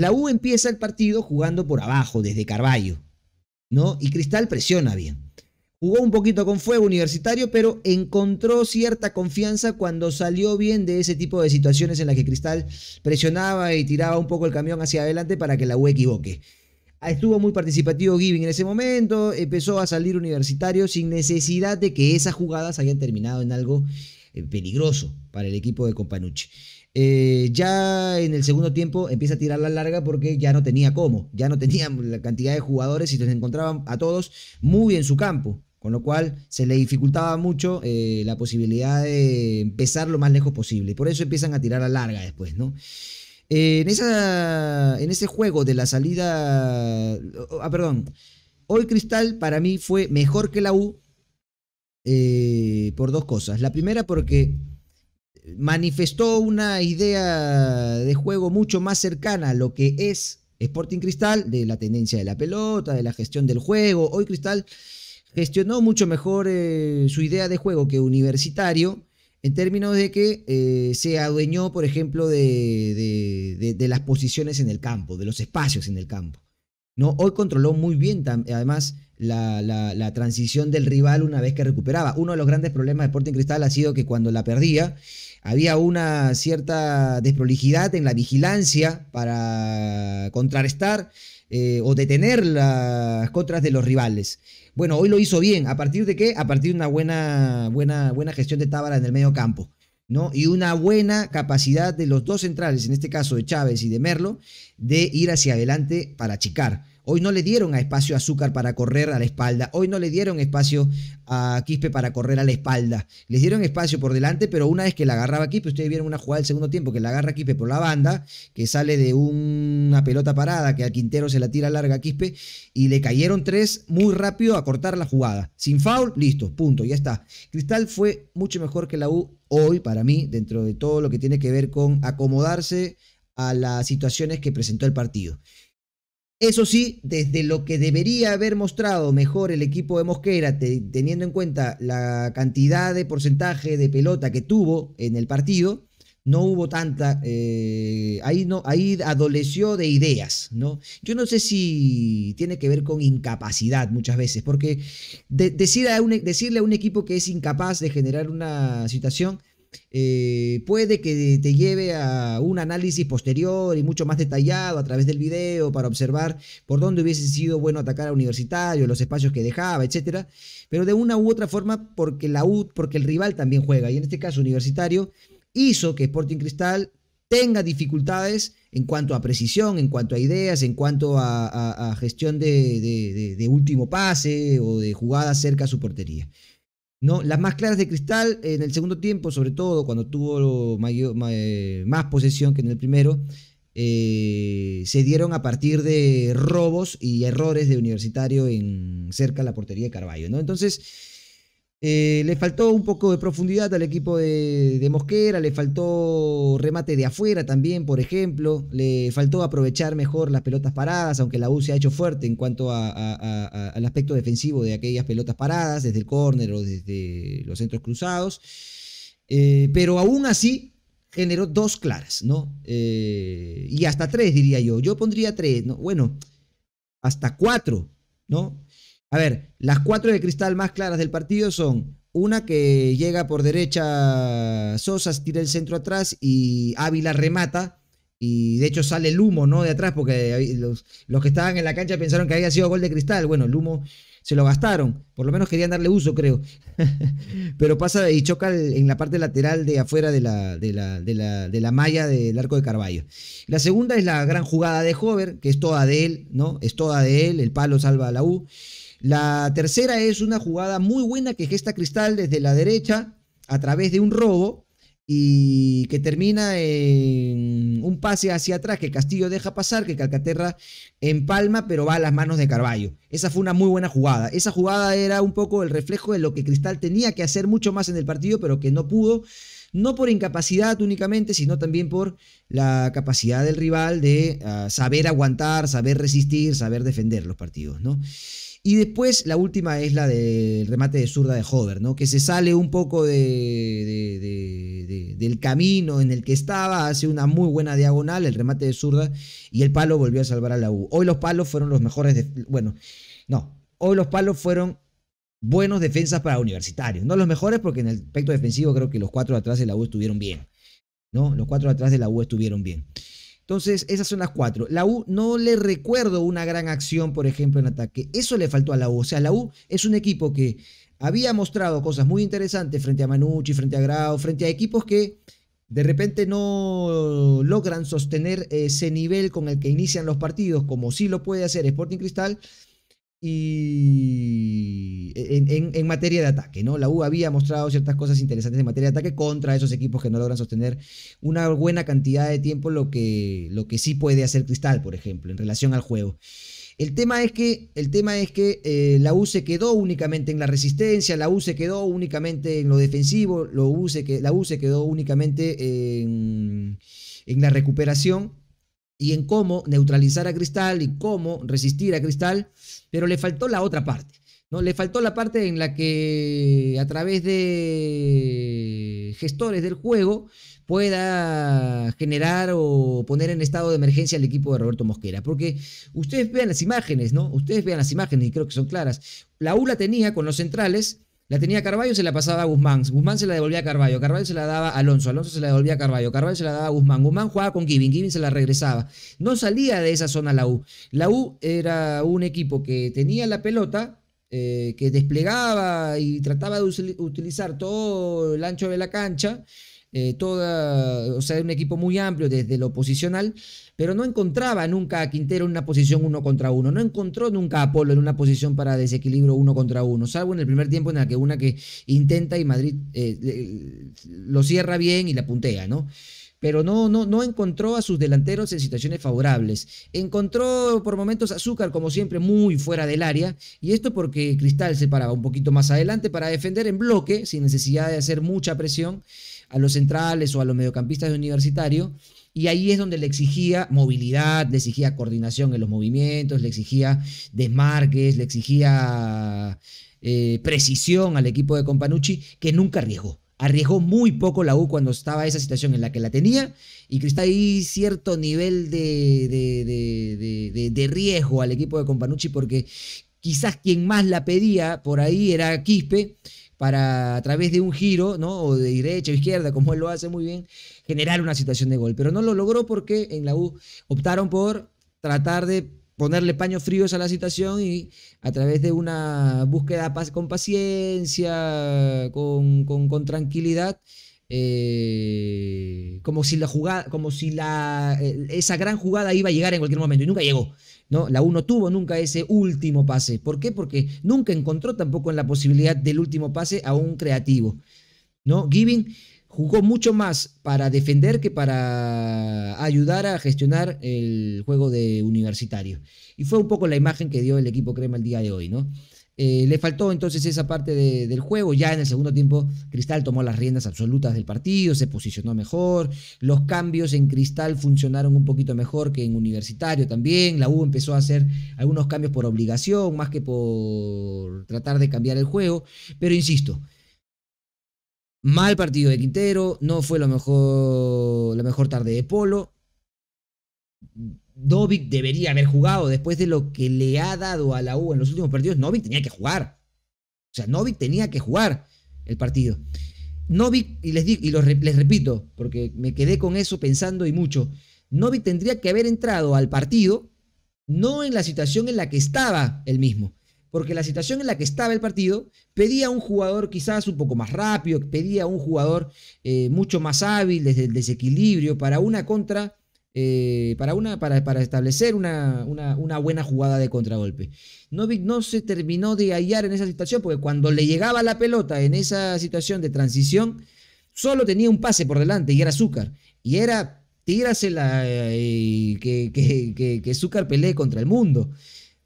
La U empieza el partido jugando por abajo, desde Carballo, ¿no? Y Cristal presiona bien. Jugó un poquito con fuego universitario, pero encontró cierta confianza cuando salió bien de ese tipo de situaciones en las que Cristal presionaba y tiraba un poco el camión hacia adelante para que la U equivoque. Ah, estuvo muy participativo Giving en ese momento, empezó a salir universitario sin necesidad de que esas jugadas hayan terminado en algo eh, peligroso para el equipo de Companucci. Eh, ya en el segundo tiempo empieza a tirar la larga porque ya no tenía cómo, ya no tenían la cantidad de jugadores y los encontraban a todos muy en su campo, con lo cual se le dificultaba mucho eh, la posibilidad de empezar lo más lejos posible. por eso empiezan a tirar a larga después, ¿no? en, en ese juego de la salida... Ah, perdón. Hoy Cristal para mí fue mejor que la U, eh, por dos cosas. La primera porque manifestó una idea de juego mucho más cercana a lo que es Sporting Cristal, de la tendencia de la pelota, de la gestión del juego. Hoy Cristal gestionó mucho mejor eh, su idea de juego que universitario, en términos de que eh, se adueñó, por ejemplo, de, las posiciones en el campo, de los espacios en el campo. ¿no? Hoy controló muy bien, además, la, transición del rival una vez que recuperaba. Uno de los grandes problemas de Sporting Cristal ha sido que cuando la perdía, había una cierta desprolijidad en la vigilancia para contrarrestar eh, o detener las contras de los rivales. Bueno, hoy lo hizo bien. ¿A partir de qué? A partir de una buena, buena, buena gestión de Tábara en el medio campo. Y una buena capacidad de los dos centrales, en este caso de Chávez y de Merlo, de ir hacia adelante para achicar. Hoy no le dieron a espacio a Azúcar para correr a la espalda. Hoy no le dieron espacio a Quispe para correr a la espalda. Les dieron espacio por delante, pero una vez que la agarraba Quispe, ustedes vieron una jugada del segundo tiempo que la agarra Quispe por la banda, que sale de una pelota parada, que al Quintero se la tira larga a Quispe, y le cayeron tres muy rápido a cortar la jugada. Sin foul, listo, punto, ya está. Cristal fue mucho mejor que la U hoy para mí, dentro de todo lo que tiene que ver con acomodarse a las situaciones que presentó el partido. Eso sí, desde lo que debería haber mostrado mejor el equipo de Mosquera, teniendo en cuenta la cantidad de porcentaje de pelota que tuvo en el partido, no hubo tanta. Eh, ahí, no, ahí adoleció de ideas, ¿no? Yo no sé si tiene que ver con incapacidad muchas veces, porque decirle a un equipo que es incapaz de generar una situación eh, puede que te lleve a un análisis posterior y mucho más detallado a través del video para observar por dónde hubiese sido bueno atacar a Universitario, los espacios que dejaba, etc. Pero de una u otra forma, porque, la porque el rival también juega, y en este caso Universitario hizo que Sporting Cristal tenga dificultades en cuanto a precisión, en cuanto a ideas, en cuanto a, gestión de, de último pase o de jugadas cerca a su portería. ¿no? Las más claras de cristal en el segundo tiempo, sobre todo cuando tuvo eh, más posesión que en el primero, eh, se dieron a partir de robos y errores de universitario en cerca de la portería de Carballo. ¿no? Entonces, eh, le faltó un poco de profundidad al equipo de, Mosquera, le faltó remate de afuera también, por ejemplo, le faltó aprovechar mejor las pelotas paradas, aunque la U se ha hecho fuerte en cuanto al aspecto defensivo de aquellas pelotas paradas, desde el córner o desde los centros cruzados. Eh, pero aún así generó dos claras, ¿no? Eh, y hasta tres, diría yo. Yo pondría tres, ¿no? bueno, hasta cuatro, ¿no? A ver, las cuatro de cristal más claras del partido son una que llega por derecha, Sosas tira el centro atrás y Ávila remata. Y de hecho sale el humo, ¿no? De atrás, porque los, los, que estaban en la cancha pensaron que había sido gol de cristal. Bueno, el humo se lo gastaron. Por lo menos querían darle uso, creo. Pero pasa y choca en la parte lateral de afuera de la, de la, de la, de la malla del arco de Carballo. La segunda es la gran jugada de Hover, que es toda de él, ¿no? Es toda de él. El palo salva a la U. La tercera es una jugada muy buena que gesta Cristal desde la derecha a través de un robo y que termina en un pase hacia atrás que Castillo deja pasar, que Calcaterra empalma, pero va a las manos de Carballo. Esa fue una muy buena jugada. Esa jugada era un poco el reflejo de lo que Cristal tenía que hacer mucho más en el partido, pero que no pudo, no por incapacidad únicamente, sino también por la capacidad del rival de ah, saber aguantar, saber resistir, saber defender los partidos, ¿no? Y después la última es la del remate de zurda de Hover, ¿no? que se sale un poco de, del camino en el que estaba, hace una muy buena diagonal, el remate de zurda, y el palo volvió a salvar a la U. Hoy los palos fueron los mejores, bueno, no, hoy los palos fueron buenos defensas para universitarios, no los mejores porque en el aspecto defensivo creo que los cuatro atrás de la U estuvieron bien, ¿no? Los cuatro atrás de la U estuvieron bien. Entonces, esas son las cuatro. La U no le recuerdo una gran acción, por ejemplo, en ataque. Eso le faltó a la U. O sea, la U es un equipo que había mostrado cosas muy interesantes frente a Manucci, frente a Grau, frente a equipos que de repente no logran sostener ese nivel con el que inician los partidos, como sí lo puede hacer Sporting Cristal y en, materia de ataque, ¿no? La U había mostrado ciertas cosas interesantes en materia de ataque contra esos equipos que no logran sostener una buena cantidad de tiempo, lo que, lo que sí puede hacer Cristal, por ejemplo, en relación al juego. El tema es que, el tema es que eh, la U se quedó únicamente en la resistencia, la U se quedó únicamente en lo defensivo, lo U se, la U se quedó únicamente en, en la recuperación y en cómo neutralizar a Cristal y cómo resistir a Cristal, pero le faltó la otra parte. ¿no? Le faltó la parte en la que a través de gestores del juego pueda generar o poner en estado de emergencia al equipo de Roberto Mosquera. Porque ustedes vean las imágenes, ¿no? Ustedes vean las imágenes y creo que son claras. La ULA tenía con los centrales la tenía Carballo, se la pasaba a Guzmán. Guzmán se la devolvía a Carballo. Carballo se la daba a Alonso. Alonso se la devolvía a Carballo. Carballo se la daba a Guzmán. Guzmán jugaba con Givin Givin se la regresaba. No salía de esa zona la U. La U era un equipo que tenía la pelota, eh, que desplegaba y trataba de utilizar todo el ancho de la cancha eh, o sea, un equipo muy amplio desde lo posicional, pero no encontraba nunca a Quintero en una posición uno contra uno, no encontró nunca a Polo en una posición para desequilibrio uno contra uno, salvo en el primer tiempo en la que una que intenta y Madrid eh, lo cierra bien y la puntea, ¿no? pero no, no, no encontró a sus delanteros en situaciones favorables. Encontró por momentos Azúcar, como siempre, muy fuera del área, y esto porque Cristal se paraba un poquito más adelante para defender en bloque, sin necesidad de hacer mucha presión, a los centrales o a los mediocampistas de universitario. Y ahí es donde le exigía movilidad, le exigía coordinación en los movimientos, le exigía desmarques, le exigía eh, precisión al equipo de Companucci, que nunca arriesgó. Arriesgó muy poco la U cuando estaba esa situación en la que la tenía y que está ahí cierto nivel de, de, de riesgo al equipo de Companucci porque quizás quien más la pedía por ahí era Quispe para a través de un giro, ¿no? O de derecha o izquierda, como él lo hace muy bien, generar una situación de gol. Pero no lo logró porque en la U optaron por tratar de ponerle paños fríos a la situación y a través de una búsqueda con paciencia, con, con tranquilidad, eh, como si la jugada, como si la, eh, esa gran jugada iba a llegar en cualquier momento y nunca llegó. ¿no? La 1 tuvo nunca ese último pase. ¿Por qué? Porque nunca encontró tampoco en la posibilidad del último pase a un creativo. ¿no? Giving jugó mucho más para defender que para ayudar a gestionar el juego de universitario. Y fue un poco la imagen que dio el equipo Crema el día de hoy, ¿no? Eh, le faltó entonces esa parte del juego. Ya en el segundo tiempo, Cristal tomó las riendas absolutas del partido, se posicionó mejor. Los cambios en Cristal funcionaron un poquito mejor que en Universitario también. La U empezó a hacer algunos cambios por obligación, más que por tratar de cambiar el juego. Pero insisto, mal partido de Quintero, no fue lo mejor, la mejor tarde de Polo Novik debería haber jugado. Después de lo que le ha dado a la U en los últimos partidos, Novik tenía que jugar. O sea, Novik tenía que jugar el partido. Novik, y les, digo, y les repito, porque me quedé con eso pensando y mucho, Novik tendría que haber entrado al partido no en la situación en la que estaba el mismo, porque la situación en la que estaba el partido pedía a un jugador quizás un poco más rápido, pedía a un jugador eh, mucho más hábil desde el desequilibrio para una contra eh, para, una, para, para establecer una, buena jugada de contragolpe. Novik no se terminó de hallar en esa situación porque cuando le llegaba la pelota en esa situación de transición, solo tenía un pase por delante y era Zúcar. Y era tírasela eh, que, que, que, Zúcar pelee contra el mundo.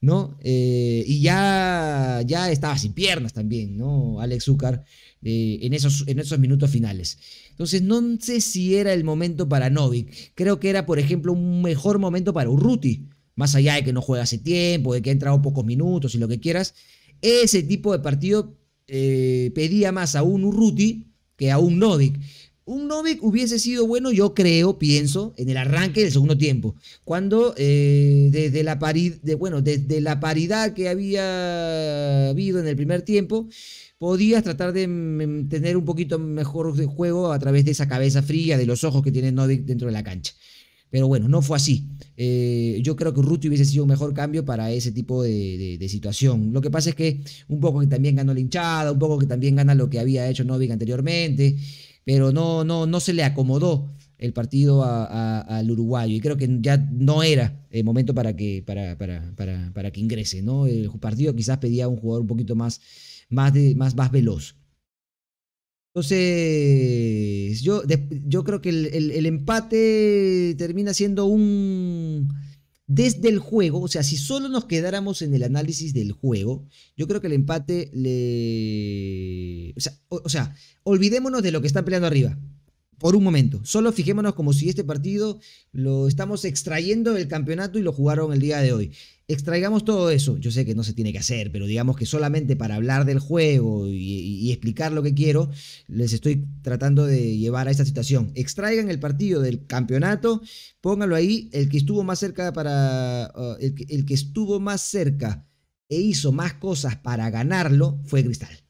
¿no? Eh, y ya, ya estaba sin piernas también, ¿no? Alex Zúcar. Eh, en, esos, en esos minutos finales. Entonces, no sé si era el momento para Novik. Creo que era, por ejemplo, un mejor momento para Urruti. Más allá de que no juega hace tiempo, de que ha entrado pocos minutos y lo que quieras. Ese tipo de partido eh, pedía más a un Urruti que a un Novik. Un Novik hubiese sido bueno, yo creo, pienso, en el arranque del segundo tiempo. Cuando eh, desde, la de, bueno, desde la paridad que había habido en el primer tiempo, podías tratar de mm, em, tener un poquito mejor de juego a través de esa cabeza fría, de los ojos que tiene Novik dentro de la cancha. Pero bueno, no fue así. Eh, yo creo que Ruti hubiese sido un mejor cambio para ese tipo de, situación. Lo que pasa es que un poco que también ganó la hinchada, un poco que también gana lo que había hecho Novik anteriormente, pero no, no, no se le acomodó el partido al uruguayo y creo que ya no era el eh, momento para que, para, para, para, para que ingrese. ¿no? El partido quizás pedía a un jugador un poquito más más, más, veloz. Entonces, yo, yo creo que el, empate termina siendo un... Desde el juego, o sea, si solo nos quedáramos en el análisis del juego, yo creo que el empate le... O sea, o sea olvidémonos de lo que están peleando arriba por un momento. Solo fijémonos como si este partido lo estamos extrayendo del campeonato y lo jugaron el día de hoy. Extraigamos todo eso. Yo sé que no se tiene que hacer, pero digamos que solamente para hablar del juego y, explicar lo que quiero, les estoy tratando de llevar a esta situación. Extraigan el partido del campeonato, pónganlo ahí. El que estuvo más cerca para. Uh, el que estuvo más cerca e hizo más cosas para ganarlo fue Cristal.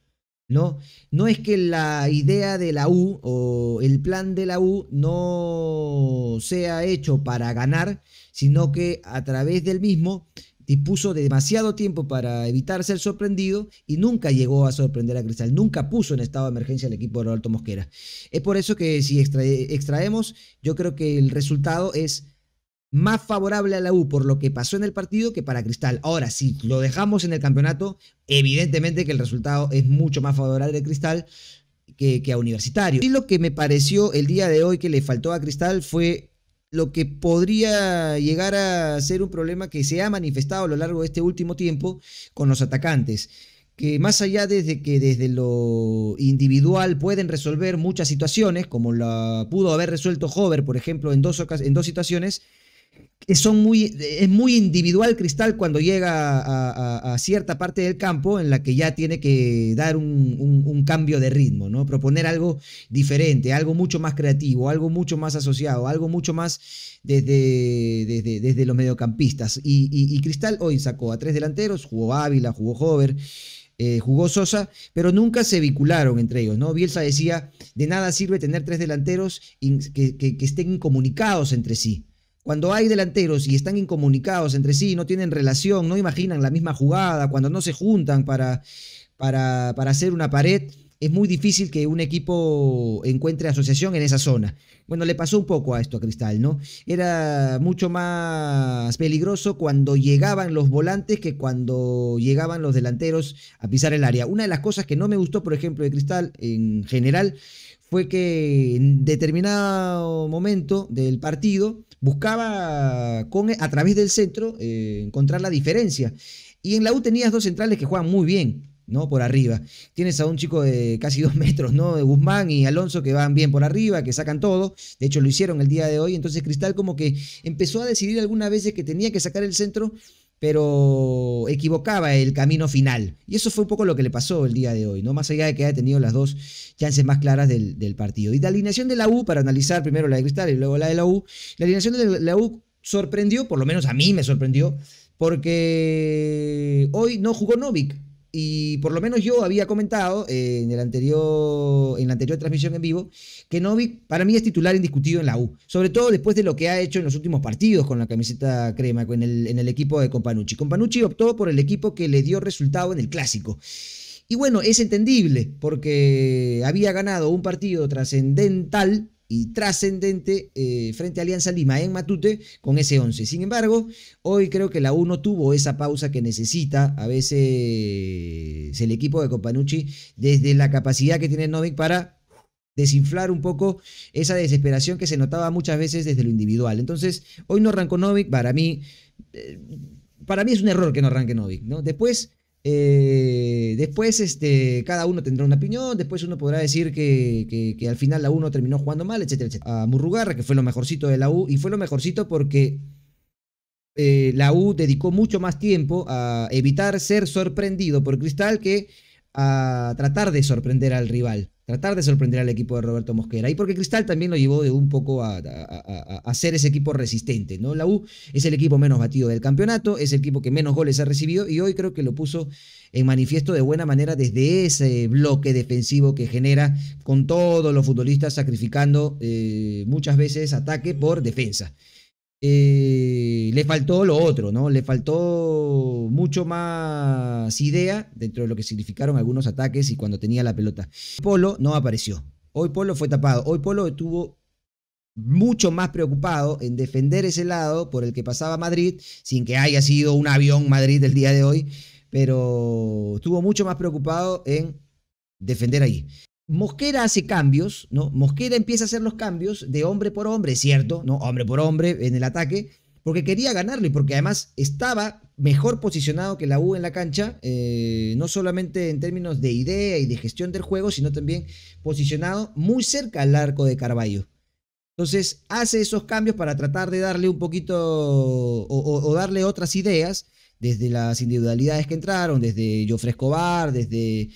¿no? No es que la idea de la U o el plan de la U no sea hecho para ganar, sino que a través del mismo dispuso demasiado tiempo para evitar ser sorprendido y nunca llegó a sorprender a Cristal, nunca puso en estado de emergencia al equipo de Roberto Mosquera. Es por eso que si extraemos, yo creo que el resultado es más favorable a la U por lo que pasó en el partido que para Cristal. Ahora, si lo dejamos en el campeonato, evidentemente que el resultado es mucho más favorable a Cristal que, a Universitario. Y lo que me pareció el día de hoy que le faltó a Cristal fue lo que podría llegar a ser un problema que se ha manifestado a lo largo de este último tiempo con los atacantes que más allá desde que desde lo individual pueden resolver muchas situaciones, como la pudo haber resuelto Hover, por ejemplo, en dos, en dos situaciones, son muy, es muy individual Cristal cuando llega a, cierta parte del campo en la que ya tiene que dar un, cambio de ritmo, ¿no? Proponer algo diferente, algo mucho más creativo, algo mucho más asociado, algo mucho más desde, desde, los mediocampistas. Y, Cristal hoy sacó a tres delanteros, jugó Ávila, jugó Hover. Eh, jugó Sosa, pero nunca se vincularon entre ellos, ¿no? Bielsa decía, de nada sirve tener tres delanteros que estén incomunicados entre sí. Cuando hay delanteros y están incomunicados entre sí, no tienen relación, no imaginan la misma jugada, cuando no se juntan para, para, para hacer una pared, es muy difícil que un equipo encuentre asociación en esa zona. Bueno, le pasó un poco a esto a Cristal, ¿no? Era mucho más peligroso cuando llegaban los volantes que cuando llegaban los delanteros a pisar el área. Una de las cosas que no me gustó, por ejemplo, de Cristal en general, fue que en determinado momento del partido Buscaba a través del centro eh, encontrar la diferencia. Y en la U tenías dos centrales que juegan muy bien, ¿no? Por arriba. Tienes a un chico de casi dos metros, ¿no? De Guzmán y Alonso que van bien por arriba, que sacan todo. De hecho, lo hicieron el día de hoy. Entonces, Cristal como que empezó a decidir algunas veces que tenía que sacar el centro pero equivocaba el camino final. Y eso fue un poco lo que le pasó el día de hoy, ¿no? Más allá de que haya tenido las dos chances más claras del, del partido. Y la alineación de la U, para analizar primero la de Cristal y luego la de la U, la alineación de la U sorprendió, por lo menos a mí me sorprendió, porque hoy no jugó Novik y por lo menos yo había comentado eh, en, el anterior, en la anterior transmisión en vivo que Novi para mí es titular indiscutido en la U, sobre todo después de lo que ha hecho en los últimos partidos con la camiseta crema, el, en el equipo de Companucci. Companucci optó por el equipo que le dio resultado en el clásico. Y bueno, es entendible porque había ganado un partido trascendental y trascendente eh, frente a Alianza Lima en Matute con ese 11. Sin embargo, hoy creo que la 1 tuvo esa pausa que necesita a veces el equipo de Copanucci desde la capacidad que tiene Novik para desinflar un poco esa desesperación que se notaba muchas veces desde lo individual. Entonces, hoy no arrancó Novik, para mí, eh, para mí es un error que no arranque Novik, ¿no? Después eh, después este, cada uno tendrá una opinión, después uno podrá decir que, al final la U terminó jugando mal, etcétera, etcétera. A Murrugarra, que fue lo mejorcito de la U, y fue lo mejorcito porque eh, la U dedicó mucho más tiempo a evitar ser sorprendido por Cristal que a tratar de sorprender al rival tratar de sorprender al equipo de Roberto Mosquera. Y porque Cristal también lo llevó de un poco a, ser ese equipo resistente, ¿no? La U es el equipo menos batido del campeonato, es el equipo que menos goles ha recibido y hoy creo que lo puso en manifiesto de buena manera desde ese bloque defensivo que genera con todos los futbolistas sacrificando eh, muchas veces ataque por defensa. Eh, le faltó lo otro, ¿no? Le faltó mucho más idea dentro de lo que significaron algunos ataques y cuando tenía la pelota. Polo no apareció. Hoy Polo fue tapado. Hoy Polo estuvo mucho más preocupado en defender ese lado por el que pasaba Madrid, sin que haya sido un avión Madrid del día de hoy, pero estuvo mucho más preocupado en defender ahí. Mosquera hace cambios, ¿no? Mosquera empieza a hacer los cambios de hombre por hombre, ¿cierto? ¿No? Hombre por hombre en el ataque, porque quería ganarlo y porque además estaba mejor posicionado que la U en la cancha, eh, no solamente en términos de idea y de gestión del juego, sino también posicionado muy cerca al arco de Carballo. Entonces hace esos cambios para tratar de darle un poquito o, darle otras ideas desde las individualidades que entraron, desde Joffre Escobar, desde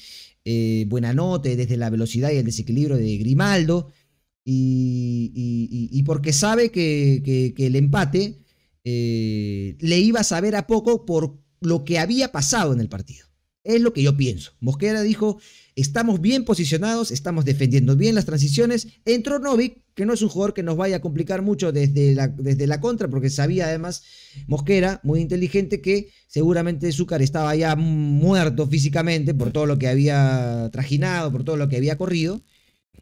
eh, buena Buenanote, desde la velocidad y el desequilibrio de Grimaldo, y, porque sabe que, el empate eh, le iba a saber a poco por lo que había pasado en el partido. Es lo que yo pienso. Mosquera dijo, estamos bien posicionados, estamos defendiendo bien las transiciones. Entró Novik, que no es un jugador que nos vaya a complicar mucho desde la, desde la contra, porque sabía además Mosquera, muy inteligente, que seguramente Zúcar estaba ya muerto físicamente por todo lo que había trajinado, por todo lo que había corrido.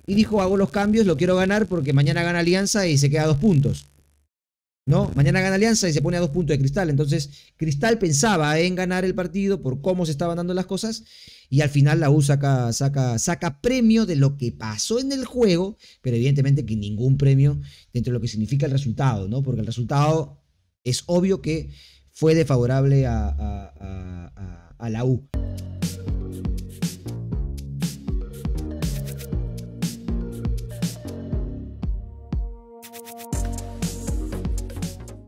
Y dijo, hago los cambios, lo quiero ganar porque mañana gana Alianza y se queda dos puntos. ¿no? Mañana gana Alianza y se pone a dos puntos de Cristal. Entonces, Cristal pensaba en ganar el partido por cómo se estaban dando las cosas y al final la U saca, saca, saca premio de lo que pasó en el juego, pero evidentemente que ningún premio dentro de lo que significa el resultado, ¿no? Porque el resultado es obvio que fue desfavorable a, a la U.